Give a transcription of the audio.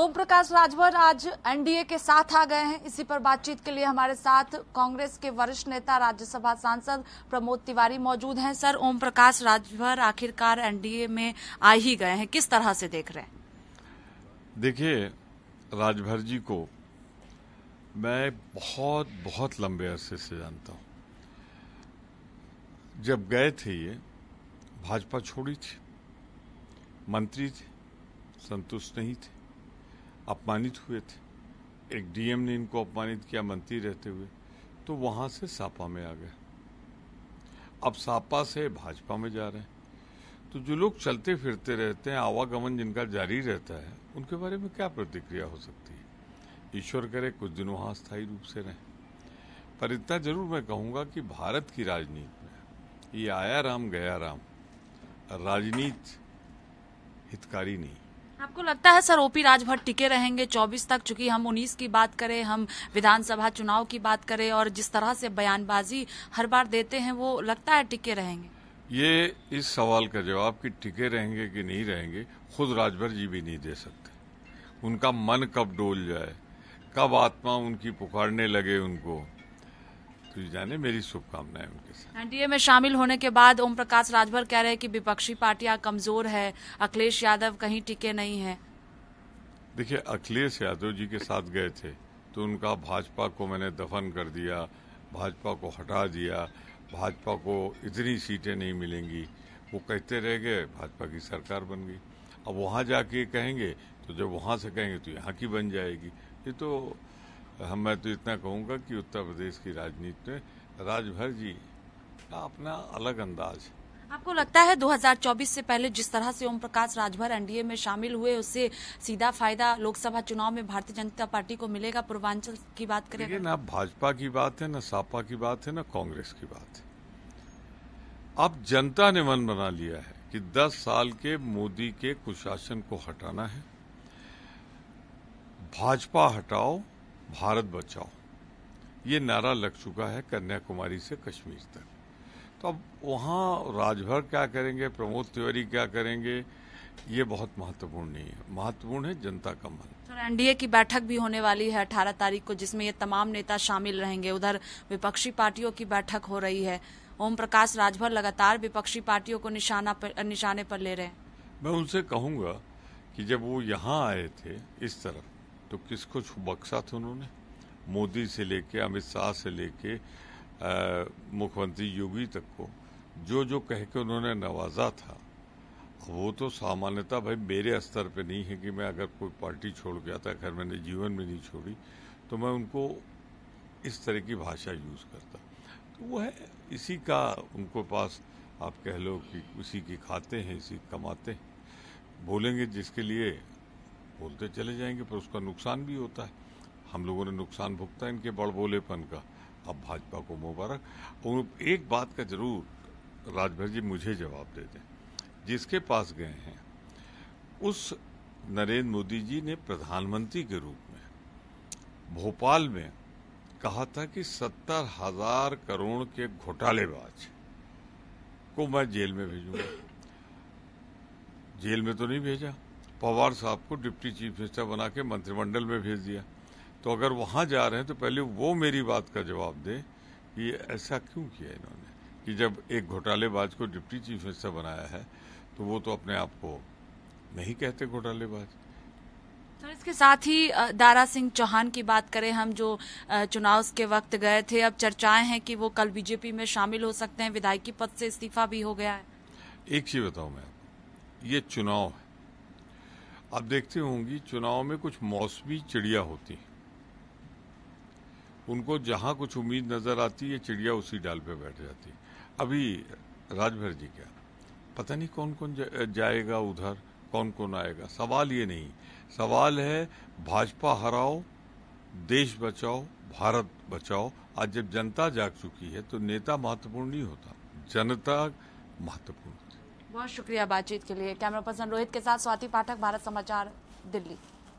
ओम प्रकाश राजभर आज एनडीए के साथ आ गए हैं इसी पर बातचीत के लिए हमारे साथ कांग्रेस के वरिष्ठ नेता राज्यसभा सांसद प्रमोद तिवारी मौजूद हैं सर ओम प्रकाश राजभर आखिरकार एनडीए में आ ही गए हैं किस तरह से देख रहे हैं देखिए राजभर जी को मैं बहुत बहुत लंबे अरसे से जानता हूं जब गए थे ये भाजपा छोड़ी थी मंत्री थे संतुष्ट नहीं थे अपमानित हुए थे एक डीएम ने इनको अपमानित किया मंत्री रहते हुए तो वहाँ से सापा में आ गए अब सापा से भाजपा में जा रहे हैं तो जो लोग चलते फिरते रहते हैं आवागमन जिनका जारी रहता है उनके बारे में क्या प्रतिक्रिया हो सकती है ईश्वर करे कुछ दिन वहाँ स्थायी रूप से रहें पर इतना जरूर मैं कहूँगा कि भारत की राजनीति में ये आया राम गया राम राजनीति हितकारी नहीं आपको लगता है सर ओपी राजभर टिके रहेंगे 24 तक चूंकि हम 19 की बात करें हम विधानसभा चुनाव की बात करें और जिस तरह से बयानबाजी हर बार देते हैं वो लगता है टिके रहेंगे ये इस सवाल का जवाब कि टिके रहेंगे कि नहीं रहेंगे खुद राजभर जी भी नहीं दे सकते उनका मन कब डोल जाए कब आत्मा उनकी पुकारने लगे उनको तुलजा मेरी शुभकामनाएं उनके साथ एनडीए में शामिल होने के बाद ओम प्रकाश राजभर कह रहे हैं कि विपक्षी पार्टियां कमजोर है अखिलेश यादव कहीं टिके नहीं है देखिए अखिलेश यादव जी के साथ गए थे तो उनका भाजपा को मैंने दफन कर दिया भाजपा को हटा दिया भाजपा को इतनी सीटें नहीं मिलेंगी वो कहते रह गए भाजपा की सरकार बन गई अब वहाँ जाके कहेंगे तो जब वहाँ से कहेंगे तो यहाँ की बन जाएगी ये तो हम मैं तो इतना कहूँगा कि उत्तर प्रदेश की राजनीति में राजभर जी का अपना अलग अंदाज आपको लगता है 2024 से पहले जिस तरह से ओम प्रकाश राजभर एनडीए में शामिल हुए उससे सीधा फायदा लोकसभा चुनाव में भारतीय जनता पार्टी को मिलेगा पूर्वांचल की बात करें लेकिन ना भाजपा की बात है ना सापा की बात है ना कांग्रेस की बात है अब जनता ने मन बना लिया है कि 10 साल के मोदी के कुशासन को हटाना है भाजपा हटाओ भारत बचाओ ये नारा लग चुका है कन्याकुमारी से कश्मीर तक तो अब वहाँ राजभर क्या करेंगे प्रमोद तिवारी क्या करेंगे ये बहुत महत्वपूर्ण नहीं है महत्वपूर्ण है जनता का मन सर एनडीए की बैठक भी होने वाली है अठारह तारीख को जिसमें ये तमाम नेता शामिल रहेंगे उधर विपक्षी पार्टियों की बैठक हो रही है ओम प्रकाश राजभर लगातार विपक्षी पार्टियों को निशाना पर, निशाने पर ले रहे हैं मैं उनसे कहूंगा कि जब वो यहाँ आए थे इस तरफ तो किसको बक्सा था उन्होंने मोदी से लेके अमित शाह से लेके मुख्यमंत्री योगी तक को जो जो कह के उन्होंने नवाजा था वो तो सामान्यता भाई मेरे स्तर पे नहीं है कि मैं अगर कोई पार्टी छोड़ गया था अगर मैंने जीवन में नहीं छोड़ी तो मैं उनको इस तरह की भाषा यूज़ करता तो वो है इसी का उनको पास आप कह लो कि उसी की खाते हैं इसी कमाते हैं बोलेंगे जिसके लिए बोलते चले जाएंगे पर उसका नुकसान भी होता है हम लोगों ने नुकसान भुगता है इनके बड़बोलेपन का अब भाजपा को मुबारक और एक बात का जरूर राजभर जी मुझे जवाब दे दें जिसके पास गए हैं उस नरेंद्र मोदी जी ने प्रधानमंत्री के रूप में भोपाल में कहा था कि सत्तर हजार करोड़ के घोटालेबाज को मैं जेल में भेजूंगा जेल में तो नहीं भेजा पवार साहब को डिप्टी चीफ मिनिस्टर बना के मंत्रिमंडल में भेज दिया तो अगर वहाँ जा रहे हैं तो पहले वो मेरी बात का जवाब दे कि ऐसा क्यों किया इन्होंने कि जब एक घोटालेबाज को डिप्टी चीफ मिनिस्टर बनाया है तो वो तो अपने आप को नहीं कहते घोटालेबाज सर इसके साथ ही दारा सिंह चौहान की बात करें हम जो चुनाव के वक्त गए थे अब चर्चाएं हैं कि वो कल बीजेपी में शामिल हो सकते हैं विधायकी पद से इस्तीफा भी हो गया है एक चीज बताऊं मैं ये चुनाव है आप देखते होंगी चुनाव में कुछ मौसमी चिड़िया होती हैं उनको जहां कुछ उम्मीद नजर आती है चिड़िया उसी डाल पे बैठ जाती है अभी राजभर जी क्या पता नहीं कौन कौन जाएगा उधर कौन कौन आएगा सवाल ये नहीं सवाल है भाजपा हराओ देश बचाओ भारत बचाओ आज जब जनता जाग चुकी है तो नेता महत्वपूर्ण नहीं होता जनता महत्वपूर्ण होती बहुत शुक्रिया बातचीत के लिए कैमरा पर्सन रोहित के साथ स्वाति पाठक भारत समाचार दिल्ली